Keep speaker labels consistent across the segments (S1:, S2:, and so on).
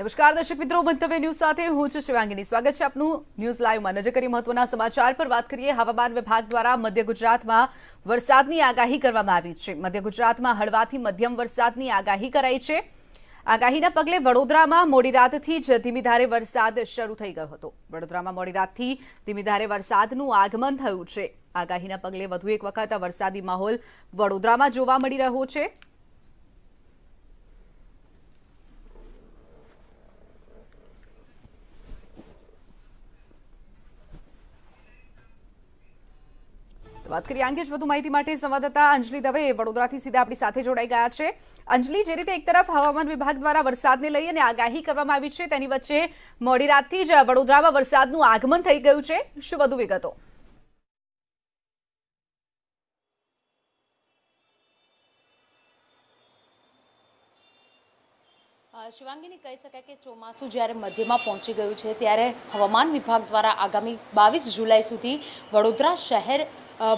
S1: નમસ્કાર દર્શક મિત્રો મંતવ્ય ન્યૂઝ સાથે હું છું શિવાંગીની સ્વાગત છે આપનું ન્યૂઝ લાઈવમાં નજર કરી મહત્વના સમાચાર પર વાત કરીએ હવામાન વિભાગ દ્વારા મધ્ય ગુજરાતમાં વરસાદની આગાહી કરવામાં આવી છે મધ્ય ગુજરાતમાં હળવાથી મધ્યમ વરસાદની આગાહી કરાઈ છે આગાહીના પગલે વડોદરામાં મોડી રાતથી જ ધીમી ધારે વરસાદ શરૂ થઈ ગયો હતો વડોદરામાં મોડી રાતથી ધીમી ધારે વરસાદનું આગમન થયું છે આગાહીના પગલે વધુ એક વખત વરસાદી માહોલ વડોદરામાં જોવા મળી રહ્યો છે વાત કરી આ અંગે જ વધુ માહિતી માટે સંવાદદાતા અંજલિ દવે વડોદરાથી સીધા આપણી સાથે જોડાઈ ગયા છે અંજલિ જે રીતે એક તરફ હવામાન વિભાગ દ્વારા વરસાદને લઈ અને આગાહી કરવામાં આવી છે તેની વચ્ચે મોડી રાતથી જ વડોદરામાં વરસાદનું આગમન થઈ ગયું છે શું વધુ વિગતો
S2: શિવાંગીની કહી શકાય કે ચોમાસું જ્યારે મધ્યમાં પહોંચી ગયું છે ત્યારે હવામાન વિભાગ દ્વારા આગામી બાવીસ જુલાઈ સુધી વડોદરા શહેર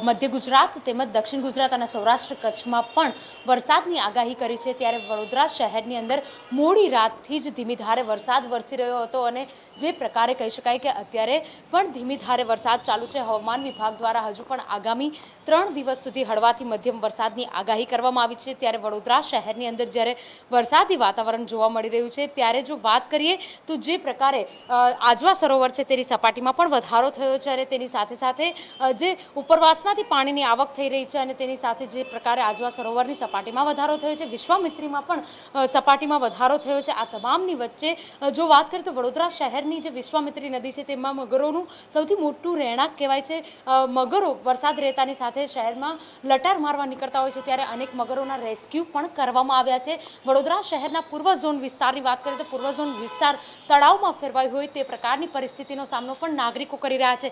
S2: મધ્ય ગુજરાત તેમજ દક્ષિણ ગુજરાત અને સૌરાષ્ટ્ર કચ્છમાં પણ વરસાદની આગાહી કરી છે ત્યારે વડોદરા શહેરની અંદર મોડી રાતથી જ ધીમી ધારે વરસાદ વરસી રહ્યો હતો અને જે પ્રકારે કહી શકાય કે અત્યારે પણ ધીમી ધારે વરસાદ ચાલુ છે હવામાન વિભાગ દ્વારા હજુ પણ આગામી ત્રણ દિવસ સુધી હળવાથી મધ્યમ વરસાદની આગાહી કરવામાં આવી છે ત્યારે વડોદરા શહેરની અંદર જ્યારે વરસાદી વાતાવરણ જોવા મળી રહ્યું છે ત્યારે જો વાત કરીએ તો જે પ્રકારે આજવા સરોવર છે તેની સપાટીમાં પણ વધારો થયો છે અને તેની સાથે સાથે જે ઉપરવાસમાંથી પાણીની આવક થઈ રહી છે અને તેની સાથે જે પ્રકારે આજવા સરોવરની સપાટીમાં વધારો થયો છે વિશ્વામિત્રીમાં પણ સપાટીમાં વધારો થયો છે આ તમામની વચ્ચે જો વાત કરીએ તો વડોદરા શહેરની ડાંગની જે વિશ્વામિત્રી નદી છે તેમાં મગરોનું સૌથી મોટું રહેણાંક કહેવાય છે મગરો વરસાદ રહેતાની સાથે શહેરમાં લટાર મારવા નીકળતા હોય છે ત્યારે અનેક મગરોના રેસ્ક્યુ પણ કરવામાં આવ્યા છે વડોદરા શહેરના પૂર્વ ઝોન વિસ્તારની વાત કરીએ તો પૂર્વ ઝોન વિસ્તાર તળાવમાં ફેરવાઈ હોય તે પ્રકારની પરિસ્થિતિનો સામનો પણ નાગરિકો કરી રહ્યા છે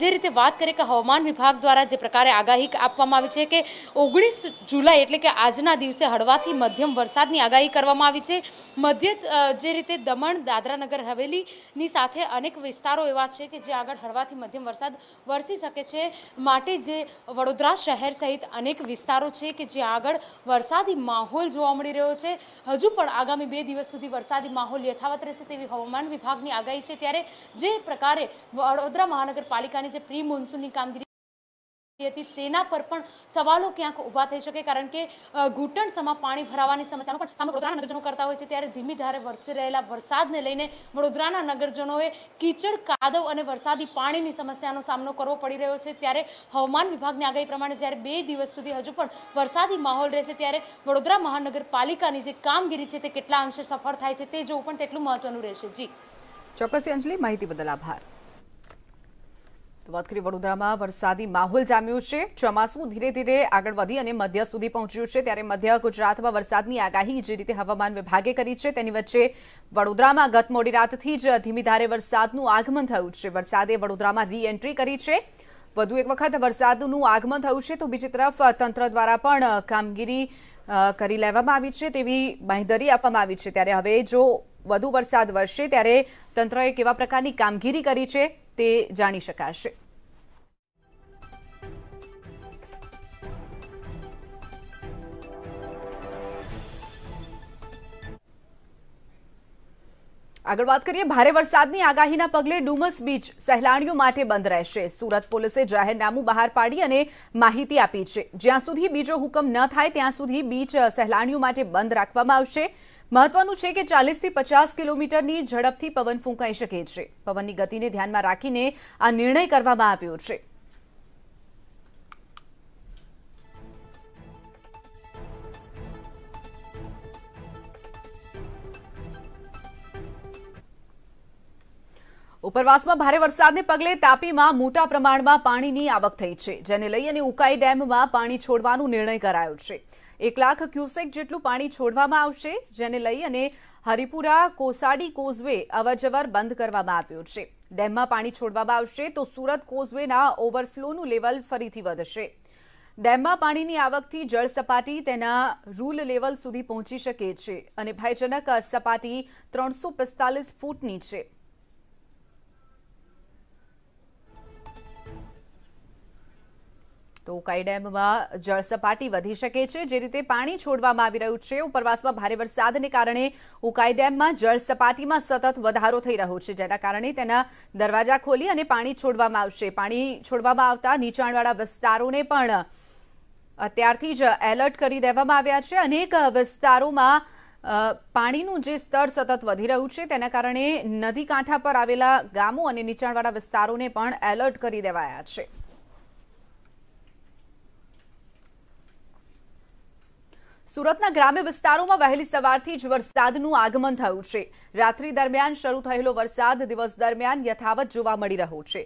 S2: જે રીતે વાત કરીએ કે હવામાન વિભાગ દ્વારા જે પ્રકારે આગાહી આપવામાં આવી છે કે ઓગણીસ જુલાઈ એટલે કે આજના દિવસે હળવાથી મધ્યમ વરસાદની આગાહી કરવામાં આવી છે મધ્ય જે રીતે દમણ દાદરાનગર હવેલી ની સાથે અનેક વિસ્તારો એવા છે કે જે આગળ હળવાથી મધ્યમ વરસાદ વરસી શકે છે માટે જે વડોદરા શહેર સહિત અનેક વિસ્તારો છે કે જ્યાં આગળ વરસાદી માહોલ જોવા મળી રહ્યો છે હજુ પણ આગામી બે દિવસ સુધી વરસાદી માહોલ યથાવત રહેશે તેવી હવામાન વિભાગની આગાહી છે ત્યારે જે પ્રકારે વડોદરા મહાનગરપાલિકાની જે પ્રી મોન્સૂનની કામગીરી હતી તેના પર પણ સવાલો ક્યાંક ઊભા થઈ શકે કારણ કે ઘૂંટણ સમા પાણી ભરાવાની સમસ્યાનો પણ સામે વડોદરાના નગરજનો કરતા હોય છે ત્યારે ધીમી ધારે વરસી રહેલા વરસાદને લઈને વડોદરાના નગરજનોએ કીચડ કાદવ અને વરસાદી પાણીની સમસ્યાનો સામનો કરવો પડી રહ્યો છે ત્યારે હવામાન વિભાગની આગાહી પ્રમાણે જ્યારે બે દિવસ સુધી હજુ પણ વરસાદી માહોલ રહેશે ત્યારે વડોદરા મહાનગરપાલિકાની જે કામગીરી છે તે કેટલા અંશે સફળ થાય છે તે જોવું પણ તેટલું મહત્વનું રહેશે જી
S1: ચોક્કસ અંજલિ માહિતી બદલ આભાર વાત કરીએ વડોદરામાં વરસાદી માહોલ જામ્યો છે ચોમાસું ધીરે ધીરે આગળ વધી અને મધ્ય સુધી પહોંચ્યું છે ત્યારે મધ્ય ગુજરાતમાં વરસાદની આગાહી જે રીતે હવામાન વિભાગે કરી છે તેની વચ્ચે વડોદરામાં ગત મોડી રાતથી જ ધીમી ધારે વરસાદનું આગમન થયું છે વરસાદે વડોદરામાં રી એન્ટ્રી કરી છે વધુ એક વખત વરસાદનું આગમન થયું છે તો બીજી તરફ તંત્ર દ્વારા પણ કામગીરી કરી લેવામાં આવી છે તેવી બાંહેધરી આપવામાં આવી છે ત્યારે હવે જો વધુ વરસાદ વરસશે ત્યારે તંત્રએ કેવા પ્રકારની કામગીરી કરી છે તે જાણી શકાશે આગળ વાત કરીએ ભારે વરસાદની આગાહીના પગલે ડુમસ બીચ સહેલાણીઓ માટે બંધ રહેશે સુરત પોલીસે જાહેરનામું બહાર પાડી અને માહિતી આપી છે જ્યાં સુધી બીજો હુકમ ન થાય ત્યાં સુધી બીચ સહેલાણીઓ માટે બંધ રાખવામાં આવશે મહત્વનું છે કે ચાલીસથી પચાસ કિલોમીટરની ઝડપથી પવન ફૂંકાઈ શકે છે પવનની ગતિને ધ્યાનમાં રાખીને આ નિર્ણય કરવામાં આવ્યો છે ઉપરવાસમાં ભારે વરસાદને પગલે તાપીમાં મોટા પ્રમાણમાં પાણીની આવક થઈ છે જેને લઈ અને ઉકાઈ ડેમમાં પાણી છોડવાનો નિર્ણય કરાયો છે એક લાખ ક્યુસેક જેટલું પાણી છોડવામાં આવશે જેને લઈ અને હરિપુરા કોસાડી કોઝવે અવરજવર બંધ કરવામાં આવ્યો છે ડેમમાં પાણી છોડવામાં આવશે તો સુરત કોઝવેના ઓવરફ્લોનું લેવલ ફરીથી વધશે ડેમમાં પાણીની આવકથી જળ સપાટી તેના રૂલ લેવલ સુધી પહોંચી શકે છે અને ભયજનક સપાટી ત્રણસો પિસ્તાલીસ ફૂટની છે તો ઉકાઈ ડેમમાં જળસપાટી વધી શકે છે જે રીતે પાણી છોડવામાં આવી રહ્યું છે ઉપરવાસમાં ભારે વરસાદને કારણે ઉકાઈ ડેમમાં જળસપાટીમાં સતત વધારો થઈ રહ્યો છે જેના કારણે તેના દરવાજા ખોલી અને પાણી છોડવામાં આવશે પાણી છોડવામાં આવતા નીચાણવાળા વિસ્તારોને પણ અત્યારથી જ એલર્ટ કરી દેવામાં આવ્યા છે અનેક વિસ્તારોમાં પાણીનું જે સ્તર સતત વધી રહ્યું છે તેના કારણે નદી કાંઠા પર આવેલા ગામો અને નીચાણવાળા વિસ્તારોને પણ એલર્ટ કરી દેવાયા છે સુરતના ગ્રામ્ય વિસ્તારોમાં વહેલી સવારથી જ વરસાદનું આગમન થયું છે રાત્રિ દરમિયાન શરૂ થયેલો વરસાદ દિવસ દરમિયાન યથાવત જોવા મળી રહ્યો છે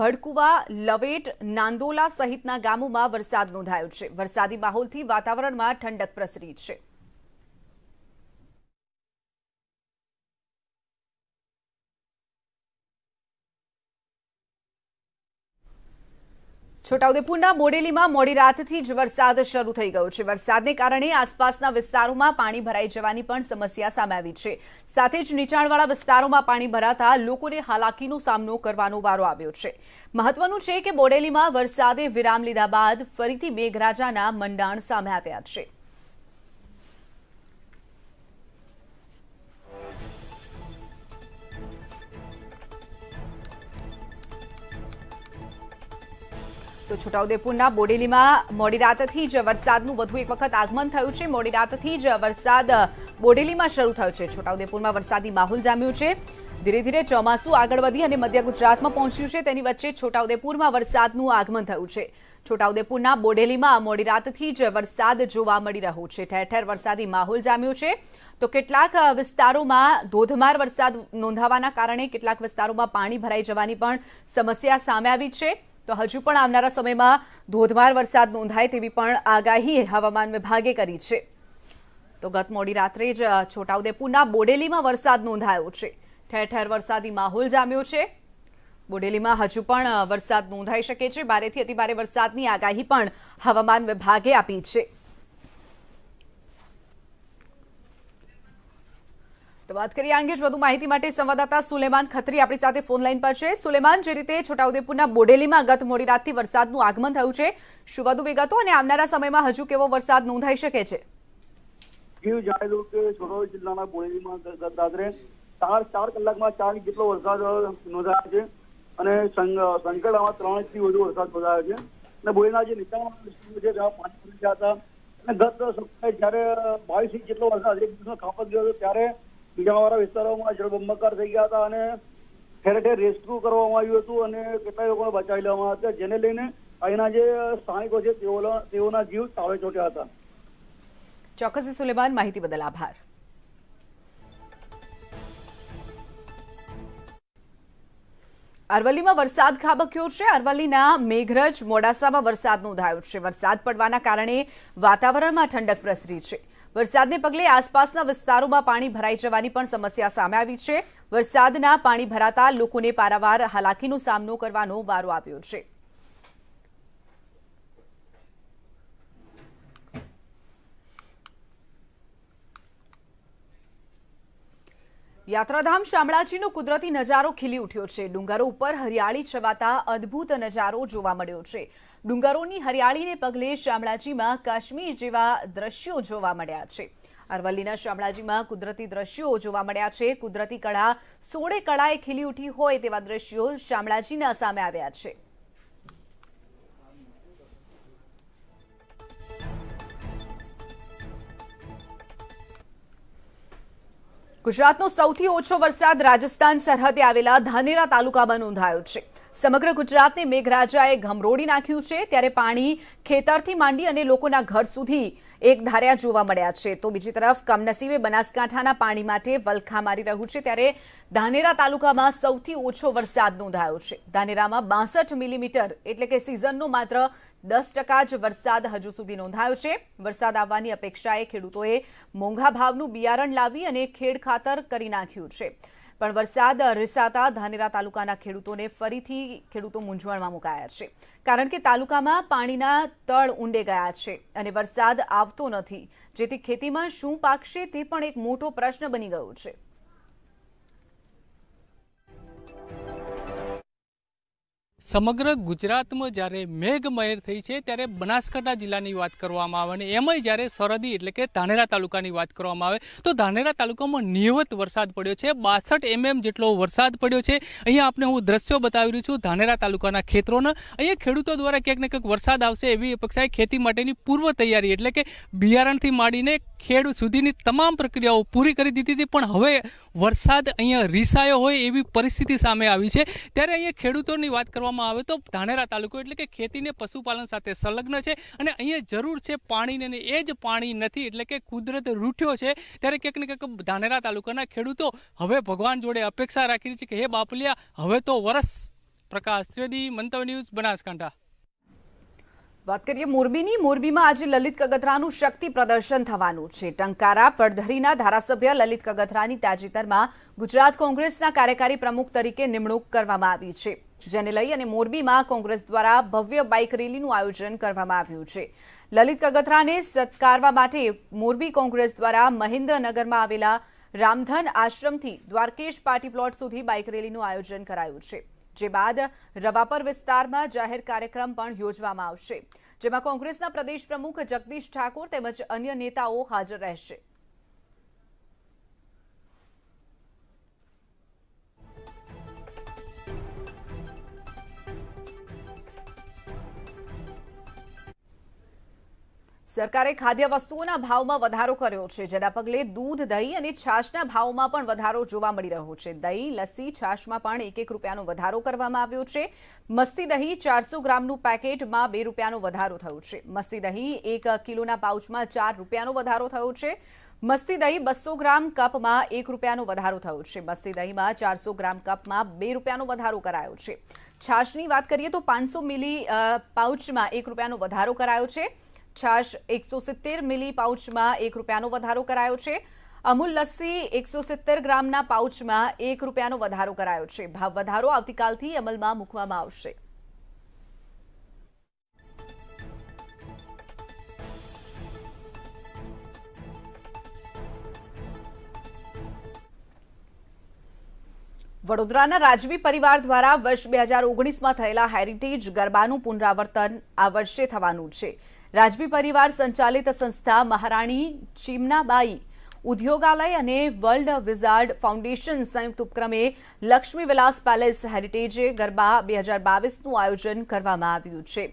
S1: ભડકુવા લવેટ નાંદોલા સહિતના ગામોમાં વરસાદ નોંધાયો છે વરસાદી માહોલથી વાતાવરણમાં ઠંડક પ્રસરી છે છોટાઉદેપુરના બોડેલીમાં મોડી રાતથી જ વરસાદ શરૂ થઈ ગયો છે વરસાદને કારણે આસપાસના વિસ્તારોમાં પાણી ભરાઈ જવાની પણ સમસ્યા સામે આવી છે સાથે જ નીચાણવાળા વિસ્તારોમાં પાણી ભરાતા લોકોને હાલાકીનો સામનો કરવાનો વારો આવ્યો છે મહત્વનું છે કે બોડેલીમાં વરસાદે વિરામ લીધા બાદ ફરીથી મેઘરાજાના મંડાણ સામે આવ્યા છે તો છોટાઉદેપુરના બોડેલીમાં મોડી રાતથી જ વરસાદનું વધુ એક વખત આગમન થયું છે મોડી રાતથી જ વરસાદ બોડેલીમાં શરૂ થયો છે છોટાઉદેપુરમાં વરસાદી માહોલ જામ્યું છે ધીરે ધીરે ચોમાસું આગળ વધી અને મધ્ય ગુજરાતમાં પહોંચ્યું છે તેની વચ્ચે છોટાઉદેપુરમાં વરસાદનું આગમન થયું છે છોટાઉદેપુરના બોડેલીમાં મોડી રાતથી જ વરસાદ જોવા મળી રહ્યો છે ઠેર ઠેર વરસાદી માહોલ જામ્યો છે તો કેટલાક વિસ્તારોમાં ધોધમાર વરસાદ નોંધાવાના કારણે કેટલાક વિસ્તારોમાં પાણી ભરાઈ જવાની પણ સમસ્યા સામે આવી છે તો હજુ પણ આવનારા સમયમાં ધોધમાર વરસાદ નોંધાય તેવી પણ આગાહી હવામાન વિભાગે કરી છે તો ગત મોડી રાત્રે જ છોટાઉદેપુરના બોડેલીમાં વરસાદ નોંધાયો છે ઠેર ઠેર વરસાદી માહોલ જામ્યો છે બોડેલીમાં હજુ પણ વરસાદ નોંધાઈ શકે છે ભારેથી અતિભારે વરસાદની આગાહી પણ હવામાન વિભાગે આપી છે તો વાત કરીએ અંગે વધુ માહિતી માટે સંવાદદાતા સુલેમાન ખત્રી આપણી સાથે ફોન લાઈન પર છે સુલેમાન જે રીતે છોટાઉદેપુરના બોડેલીમાં ગત મોડી રાતથી વરસાદનું આગમન થયું છે શું વધુ વિગતો અને આવનારા સમયમાં હજુ કેવો વરસાદ નોંધાઈ શકે છે જીવ જાણેલું કે છોટાઉદ જિલ્લાના બોડેલીમાં ગત રાત્રે ચાર ચાર કલાકમાં ચાર જેટલો વરસાદ નોંધાયો છે અને સંકળામાં ત્રણ થી વધુ વરસાદ નોંધાયો છે અને બોડેલીના જે નીચાણ છે ત્યાં પાણી ગયા હતા અને ગત સપ્તાહે જ્યારે બાવીસ ઇંચ જેટલો વરસાદ એક દિવસનો ખાપત ગયો હતો ત્યારે બીજાવાળા વિસ્તારોમાં જળબંબાકાર થઈ ગયા હતા અને ઠેર ઠેર રેસ્ક્યુ કરવામાં આવ્યું હતું અને કેટલા લોકોને બચાવી લેવામાં હતા જેને લઈને અહીંના
S2: જે સ્થાનિકો છે તેઓના જીવ તાળે ચોટ્યા હતા
S1: ચોક્કસ સુલેમાન માહિતી બદલ આભાર અરવલ્લીમાં વરસાદ ખાબક્યો છે અરવલ્લીના મેઘરજ મોડાસામાં વરસાદ નોંધાયો છે વરસાદ પડવાના કારણે વાતાવરણમાં ઠંડક પ્રસરી છે વરસાદને પગલે આસપાસના વિસ્તારોમાં પાણી ભરાઈ જવાની પણ સમસ્યા સામે આવી છે વરસાદના પાણી ભરાતા લોકોને પારાવાર હાલાકીનો સામનો કરવાનો વારો આવ્યો છે યાત્રાધામ શામળાજીનો કુદરતી નજારો ખીલી ઉઠ્યો છે ડુંગરો ઉપર હરિયાળી છવાતા અદ્ભુત નજારો જોવા મળ્યો છે ડુંગરોની હરિયાળીને પગલે શામળાજીમાં કાશ્મીર જેવા દ્રશ્યો જોવા મળ્યા છે અરવલ્લીના શામળાજીમાં કુદરતી દ્રશ્યો જોવા મળ્યા છે કુદરતી કળા સોળે કળાએ ખીલી ઉઠી હોય તેવા દ્રશ્યો શામળાજીના સામે આવ્યા છે ગુજરાતનો સૌથી ઓછો વરસાદ રાજસ્થાન સરહદે આવેલા ધાનેરા તાલુકામાં નોંધાયો છે સમગ્ર ગુજરાતને મેઘરાજાએ ઘમરોળી નાખ્યું છે ત્યારે પાણી ખેતરથી માંડી અને લોકોના ઘર સુધી એક ધાર્યા જોવા મળ્યા છે તો બીજી તરફ કમનસીબે બનાસકાંઠાના પાણી માટે વલખા મારી રહ્યું છે ત્યારે ધાનેરા તાલુકામાં સૌથી ઓછો વરસાદ નોંધાયો છે ધાનેરામાં બાસઠ મિલીમીટર એટલે કે સિઝનનો માત્ર દસ ટકા જ વરસાદ હજુ સુધી નોંધાયો છે વરસાદ આવવાની અપેક્ષાએ ખેડૂતોએ મોંઘા ભાવનું બિયારણ લાવી અને ખેડ ખાતર કરી નાખ્યું છે પણ વરસાદ રિસાતા ધાનેરા તાલુકાના ખેડૂતોને ફરીથી ખેડૂતો મૂંઝવણમાં મુકાયા છે કારણ કે તાલુકામાં પાણીના તળ ઊંડે ગયા છે અને વરસાદ આવતો નથી જેથી ખેતીમાં શું પાકશે તે પણ એક મોટો પ્રશ્ન બની ગયો છે સમગ્ર ગુજરાતમાં જ્યારે મેઘમહેર
S2: થઈ છે ત્યારે બનાસકાંઠા જિલ્લાની વાત કરવામાં આવે અને એમાંય જ્યારે સરહદી એટલે કે ધાનેરા તાલુકાની વાત કરવામાં આવે તો ધાનેરા તાલુકામાં નિયમિત વરસાદ પડ્યો છે બાસઠ એમએમ જેટલો વરસાદ
S1: પડ્યો છે અહીંયા આપણે હું દ્રશ્યો બતાવી રહ્યું છું ધાનેરા તાલુકાના ખેતરોના અહીંયા ખેડૂતો દ્વારા ક્યાંક ને ક્યાંક વરસાદ આવશે એવી અપેક્ષાએ ખેતી માટેની પૂર્વ તૈયારી એટલે કે બિયારણથી માંડીને ખેડ સુધીની તમામ પ્રક્રિયાઓ પૂરી કરી દીધી હતી પણ હવે વરસાદ અહીંયા રિસાયો હોય એવી પરિસ્થિતિ સામે આવી છે ત્યારે અહીંયા ખેડૂતોની વાત કરવા જોવામાં આવે તો ધાનેરા તાલુકો એટલે કે ખેતીને પશુપાલન સાથે સંલગ્ન છે અને અહીંયા જરૂર છે પાણીને એ જ પાણી નથી એટલે કે કુદરત રૂઠ્યો છે ત્યારે ક્યાંક ને ક્યાંક ધાનેરા તાલુકાના ખેડૂતો હવે ભગવાન જોડે અપેક્ષા રાખી છે કે હે બાપલિયા હવે તો વરસ પ્રકાશ ત્રિવેદી મંતવ ન્યૂઝ બનાસકાંઠા વાત કરીએ મોરબીની મોરબીમાં આજે લલિત કગથરાનું શક્તિ પ્રદર્શન થવાનું છે ટંકારા પડધરીના ધારાસભ્ય લલિત કગથરાની તાજેતરમાં ગુજરાત કોંગ્રેસના કાર્યકારી પ્રમુખ તરીકે નિમણૂક કરવામાં આવી છે જેને લઈ અને મોરબીમાં કોંગ્રેસ દ્વારા ભવ્ય બાઇક રેલીનું આયોજન કરવામાં આવ્યું છે લલિત કગથરાને સત્કારવા માટે મોરબી કોંગ્રેસ દ્વારા મહેન્દ્રનગરમાં આવેલા રામધન આશ્રમથી દ્વારકેશ પાર્ટી પ્લોટ સુધી બાઇક રેલીનું આયોજન કરાયું છે જે બાદ રવાપર વિસ્તારમાં જાહેર કાર્યક્રમ પણ યોજવામાં આવશે જેમાં કોંગ્રેસના પ્રદેશ પ્રમુખ જગદીશ ઠાકોર તેમજ અન્ય નેતાઓ હાજર રહેશે સરકારે ખાદ્ય વસ્તુઓના ભાવમાં વધારો કર્યો છે જેના પગલે દૂધ દહીં અને છાશના ભાવમાં પણ વધારો જોવા મળી રહ્યો છે દહીં લસ્સી છાશમાં પણ એક એક રૂપિયાનો વધારો કરવામાં આવ્યો છે મસ્તી દહીં ચારસો ગ્રામનું પેકેટમાં બે રૂપિયાનો વધારો થયો છે મસ્તી દહીં એક કિલોના પાઉચમાં ચાર રૂપિયાનો વધારો થયો છે મસ્તી દહીં બસો ગ્રામ કપમાં એક રૂપિયાનો વધારો થયો છે મસ્તી દહીંમાં ચારસો ગ્રામ કપમાં બે રૂપિયાનો વધારો કરાયો છે છાશની વાત કરીએ તો પાંચસો મિલી પાઉચમાં એક રૂપિયાનો વધારો કરાયો છે છાશ એકસો મિલી પાઉચમાં એક રૂપિયાનો વધારો કરાયો છે અમૂલ લસ્સી એકસો ગ્રામના પાઉચમાં એક રૂપિયાનો વધારો કરાયો છે ભાવ વધારો આવતીકાલથી અમલમાં મૂકવામાં આવશે વડોદરાના રાજવી પરિવાર દ્વારા વર્ષ બે હજાર ઓગણીસમાં થયેલા હેરિટેજ ગરબાનું પુનરાવર્તન આ વર્ષે થવાનું છે રાજવી પરિવાર સંચાલિત સંસ્થા મહારાણી ચીમનાબાઈ ઉદ્યોગાલય અને વર્લ્ડ વિઝાર્ડ ફાઉન્ડેશન સંયુક્ત ઉપક્રમે લક્ષ્મી વિલાસ પેલેસ હેરિટેજે ગરબા બે હજાર બાવીસનું આયોજન કરવામાં આવ્યું છે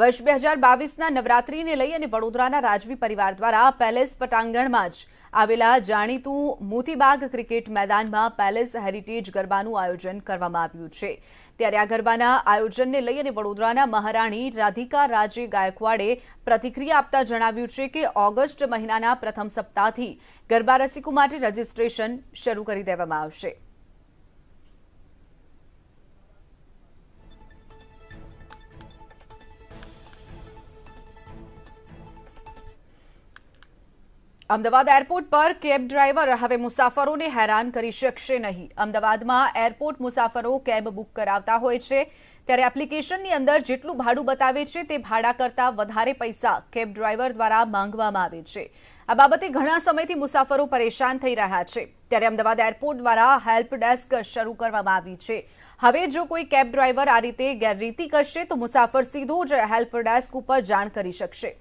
S1: વર્ષ બે હજાર બાવીસના નવરાત્રીને લઈ અને વડોદરાના રાજવી પરિવાર દ્વારા પેલેસ પટાંગણમાં જ આવેલા જાણીતું મોતીબાગ ક્રિકેટ મેદાનમાં પેલેસ હેરિટેજ ગરબાનું આયોજન કરવામાં આવ્યું છે ત્યારે આ ગરબાના આયોજનને લઈ અને વડોદરાના મહારાણી રાધિકા રાજે ગાયકવાડે પ્રતિક્રિયા આપતા જણાવ્યું છે કે ઓગસ્ટ મહિનાના પ્રથમ સપ્તાહથી ગરબા રસિકો માટે રજીસ્ટ્રેશન શરૂ કરી દેવામાં આવશે અમદાવાદ એરપોર્ટ પર કેબ ડ્રાઈવર હવે મુસાફરોને હેરાન કરી શકશે નહીં અમદાવાદમાં એરપોર્ટ મુસાફરો કેબ બુક કરાવતા હોય છે ત્યારે એપ્લિકેશનની અંદર જેટલું ભાડું બતાવે છે તે ભાડા કરતાં વધારે પૈસા કેબ ડ્રાઈવર દ્વારા માંગવામાં આવે છે આ બાબતે ઘણા સમયથી મુસાફરો પરેશાન થઈ રહ્યા છે ત્યારે અમદાવાદ એરપોર્ટ દ્વારા હેલ્પ ડેસ્ક શરૂ કરવામાં આવી છે હવે જો કોઈ કેબ ડ્રાઈવર આ રીતે ગેરરીતિ કરશે તો મુસાફર સીધો જ હેલ્પ ડેસ્ક ઉપર જાણ કરી શકશે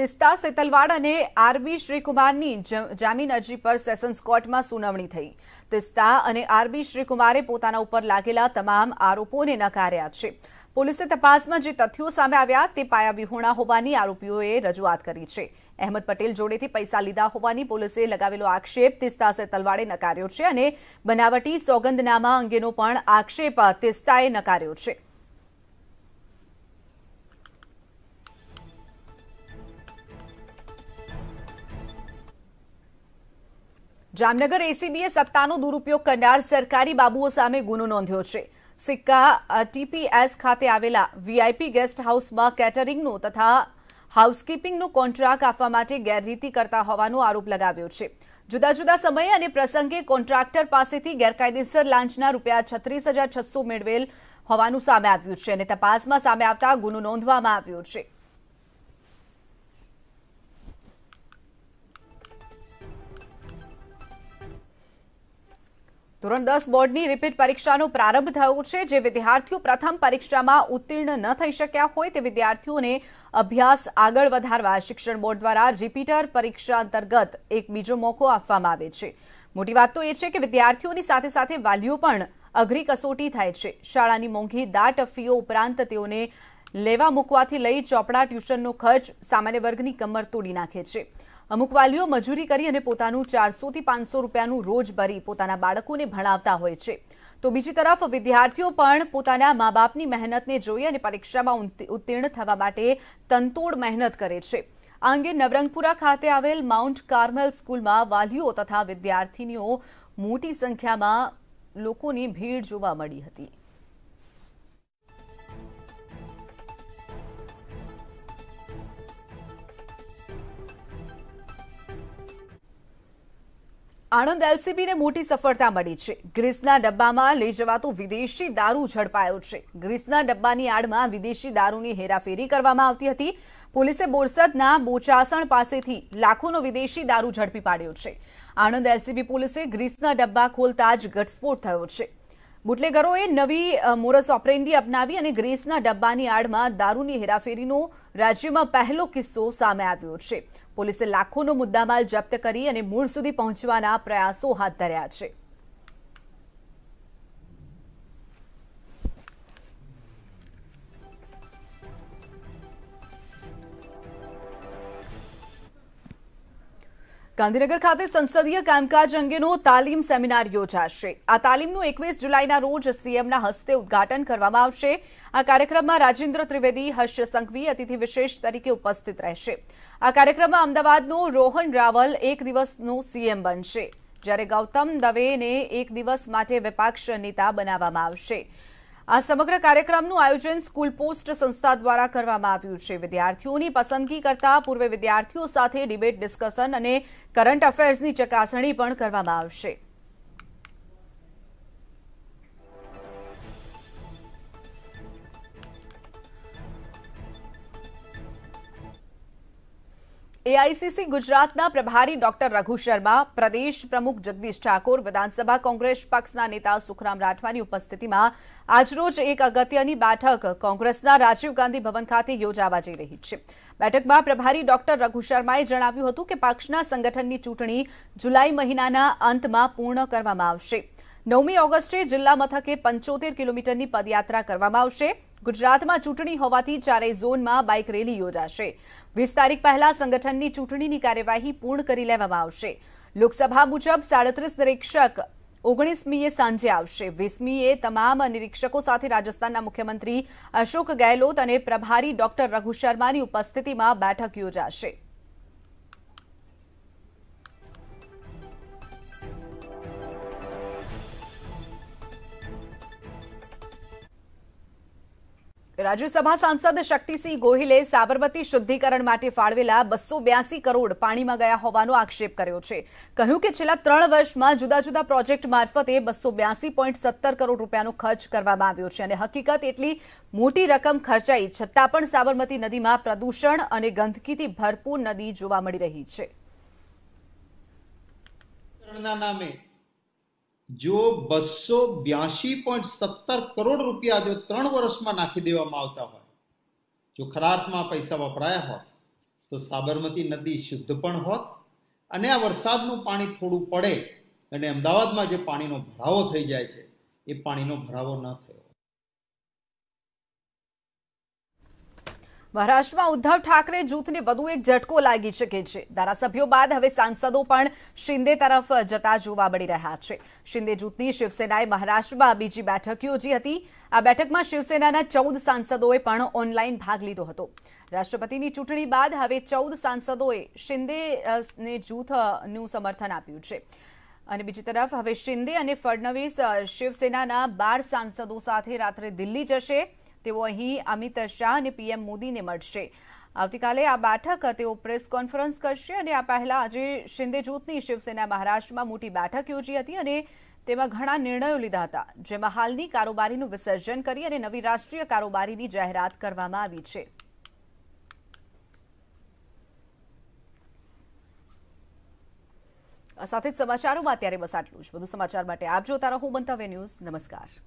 S1: તિસ્તા સેતલવાડ અને આરબી શ્રીકુમારની જામીન અરજી પર સેશન્સ કોર્ટમાં સુનાવણી થઈ તિસ્તા અને આરબી શ્રીકુમારે પોતાના ઉપર લાગેલા તમામ આરોપોને નકાર્યા છે પોલીસે તપાસમાં જે તથ્યો સામે આવ્યા તે પાયાવિહોણા હોવાની આરોપીઓએ રજૂઆત કરી છે અહેમદ પટેલ જોડેથી પૈસા લીધા હોવાની પોલીસે લગાવેલો આક્ષેપ તિસ્તા સેતલવાડે નકાર્યો છે અને બનાવટી સોગંદનામા અંગેનો પણ આક્ષેપ તિસ્તાએ નકાર્યો છે જામનગર એસીબીએ સત્તાનો દુરુપયોગ કરનાર સરકારી બાબુઓ સામે ગુનો નોંધ્યો છે સિક્કા ટીપીએસ ખાતે આવેલા વીઆઈપી ગેસ્ટ હાઉસમાં કેટરિંગનું તથા હાઉસકીપિંગનો કોન્ટ્રાક્ટ આપવા માટે ગેરરીતિ કરતા હોવાનો આરોપ લગાવ્યો છે જુદા જુદા સમયે અને પ્રસંગે કોન્ટ્રાક્ટર પાસેથી ગેરકાયદેસર લાંચના રૂપિયા છત્રીસ હજાર છસો મેળવેલ હોવાનું સામે આવ્યું છે અને તપાસમાં સામે આવતા ગુનો નોંધવામાં આવ્યો છે ધોરણ દસ બોર્ડની રિપીટ પરીક્ષાનો પ્રારંભ થયો છે જે વિદ્યાર્થીઓ પ્રથમ પરીક્ષામાં ઉત્તીર્ણ ન થઈ શક્યા હોય તે વિદ્યાર્થીઓને અભ્યાસ આગળ વધારવા શિક્ષણ બોર્ડ દ્વારા રિપીટર પરીક્ષા અંતર્ગત એક બીજો મોકો આપવામાં આવે છે મોટી વાત તો એ છે કે વિદ્યાર્થીઓની સાથે સાથે વાલીઓ પણ અઘરી કસોટી થાય છે શાળાની મોંઘી દાટ ફીઓ ઉપરાંત તેઓને લેવા મૂકવાથી લઈ ચોપડા ટ્યુશનનો ખર્ચ સામાન્ય વર્ગની કમર તોડી નાખે છે અમુક વાલીઓ મજૂરી કરી અને પોતાનું ચારસોથી પાંચસો રૂપિયાનું રોજ ભરી પોતાના બાળકોને ભણાવતા હોય છે તો બીજી તરફ વિદ્યાર્થીઓ પણ પોતાના મા બાપની મહેનતને જોઈ અને પરીક્ષામાં ઉત્તીર્ણ થવા માટે તંતોડ મહેનત કરે છે આ અંગે નવરંગપુરા ખાતે આવેલ માઉન્ટ કાર્મેલ સ્કૂલમાં વાલીઓ તથા વિદ્યાર્થીનીઓ મોટી સંખ્યામાં લોકોની ભીડ જોવા મળી હતી આણંદ એલસીબીને મોટી સફળતા મળી છે ગ્રીસના ડબ્બામાં લઈ જવાતો વિદેશી દારૂ ઝડપાયો છે ગ્રીસના ડબ્બાની આડમાં વિદેશી દારૂની હેરાફેરી કરવામાં આવતી હતી પોલીસે બોરસદના બોચાસણ પાસેથી લાખોનો વિદેશી દારૂ ઝડપી પાડ્યો છે આણંદ એલસીબી પોલીસે ગ્રીસના ડબ્બા ખોલતા જ ઘટસ્ફોટ થયો છે બુટલેગરોએ નવી મોરસ ઓપરેન્ડી અપનાવી અને ગ્રેસના ડબ્બાની આડમાં દારૂની હેરાફેરીનો રાજ્યમાં પહેલો કિસ્સો સામે આવ્યો છે પોલીસે લાખોનો મુદ્દામાલ જપ્ત કરી અને મૂળ સુધી પહોંચવાના પ્રયાસો હાથ ધર્યા છે ગાંધીનગર ખાતે સંસદીય કામકાજ અંગેનો તાલીમ સેમિનાર યોજાશે આ તાલીમનું એકવીસ જુલાઈના રોજ સીએમના હસ્તે ઉદઘાટન કરવામાં આવશે આ કાર્યક્રમમાં રાજેન્દ્ર ત્રિવેદી હર્ષ સંઘવી અતિથિ વિશેષ તરીકે ઉપસ્થિત રહેશે આ કાર્યક્રમમાં અમદાવાદનો રોહન રાવલ એક દિવસનો સીએમ બનશે જ્યારે ગૌતમ દવેને એક દિવસ માટે વિપક્ષ નેતા બનાવવામાં આવશે આ સમગ્ર કાર્યક્રમનું આયોજન સ્કૂલ પોસ્ટ સંસ્થા દ્વારા કરવામાં આવ્યું છે વિદ્યાર્થીઓની પસંદગી કરતા પૂર્વે વિદ્યાર્થીઓ સાથે ડિબેટ ડિસ્કશન અને કરંટ અફેર્સની ચકાસણી પણ કરવામાં આવશે એઆઈસીસી ગુજરાતના પ્રભારી ડોક્ટર રઘુ શર્મા પ્રદેશ પ્રમુખ જગદીશ ઠાકોર વિધાનસભા કોંગ્રેસ પક્ષના નેતા સુખરામ રાઠવાની ઉપસ્થિતિમાં આજરોજ એક અગત્યની બેઠક કોંગ્રેસના રાજીવ ગાંધી ભવન ખાતે યોજાવા જઈ રહી છે બેઠકમાં પ્રભારી ડોક્ટર રઘુ શર્માએ જણાવ્યું હતું કે પક્ષના સંગઠનની ચૂંટણી જુલાઈ મહિનાના અંતમાં પૂર્ણ કરવામાં આવશે નવમી ઓગસ્ટે જિલ્લા મથકે પંચોતેર કિલોમીટરની પદયાત્રા કરવામાં આવશે ગુજરાતમાં ચૂંટણી હોવાથી ચારેય ઝોનમાં બાઇક રેલી યોજાશે વીસ તારીખ પહેલા સંગઠનની ચૂંટણીની કાર્યવાહી પૂર્ણ કરી લેવામાં આવશે લોકસભા મુજબ સાડત્રીસ નિરીક્ષક ઓગણીસમીએ સાંજે આવશે વીસમીએ તમામ નિરીક્ષકો સાથે રાજસ્થાનના મુખ્યમંત્રી અશોક ગેહલોત અને પ્રભારી ડોક્ટર રઘુ શર્માની ઉપસ્થિતિમાં બેઠક યોજાશે રાજ્યસભા સાંસદ શક્તિસિંહ ગોહિલે સાબરમતી શુદ્ધિકરણ માટે ફાળવેલા બસો કરોડ પાણીમાં ગયા હોવાનો આક્ષેપ કર્યો છે કહ્યું કે છેલ્લા ત્રણ વર્ષમાં જુદા જુદા પ્રોજેક્ટ મારફતે બસો કરોડ રૂપિયાનો ખર્ચ કરવામાં આવ્યો છે અને હકીકત એટલી મોટી રકમ ખર્ચાઈ છતાં પણ સાબરમતી નદીમાં પ્રદૂષણ અને ગંદકીથી ભરપૂર નદી જોવા મળી રહી છે
S2: જો બસો બ્યાસી પોઈન્ટ સત્તર કરોડ રૂપિયા જો ત્રણ વર્ષમાં નાખી દેવામાં આવતા હોય જો ખરાતમાં પૈસા વપરાયા હોત તો સાબરમતી નદી શુદ્ધ પણ હોત અને આ વરસાદનું પાણી થોડું પડે અને અમદાવાદમાં જે પાણીનો ભરાવો થઈ જાય છે એ પાણીનો ભરાવો ન થયો
S1: મહારાષ્ટ્રમાં ઉદ્ધવ ઠાકરે જૂથને વધુ એક ઝટકો લાગી શકે છે ધારાસભ્યો બાદ હવે સાંસદો પણ શિંદે તરફ જતા જોવા મળી રહ્યા છે શિંદે જૂથની શિવસેનાએ મહારાષ્ટ્રમાં બીજી બેઠક યોજી હતી આ બેઠકમાં શિવસેનાના ચૌદ સાંસદોએ પણ ઓનલાઈન ભાગ લીધો હતો રાષ્ટ્રપતિની ચૂંટણી બાદ હવે ચૌદ સાંસદોએ શિંદેને જૂથનું સમર્થન આપ્યું છે અને બીજી તરફ હવે શિંદે અને ફડણવીસ શિવસેનાના બાર સાંસદો સાથે રાત્રે દિલ્હી જશે તેઓ અહીં અમિત શાહ અને પીએમ મોદીને મળશે આવતીકાલે આ બેઠક તેઓ પ્રેસ કોન્ફરન્સ કરશે અને આ પહેલા આજે શિંદે જૂથની શિવસેના મહારાષ્ટ્રમાં મોટી બેઠક યોજી હતી અને તેમાં ઘણા નિર્ણયો લીધા હતા જેમાં હાલની કારોબારીનું વિસર્જન કરી અને નવી રાષ્ટ્રીય કારોબારીની જાહેરાત કરવામાં આવી છે સાથે જ સમાચારોમાં અત્યારે બસ આટલું જ વધુ સમાચાર માટે આપ જોતા રહો બનતા ન્યૂઝ નમસ્કાર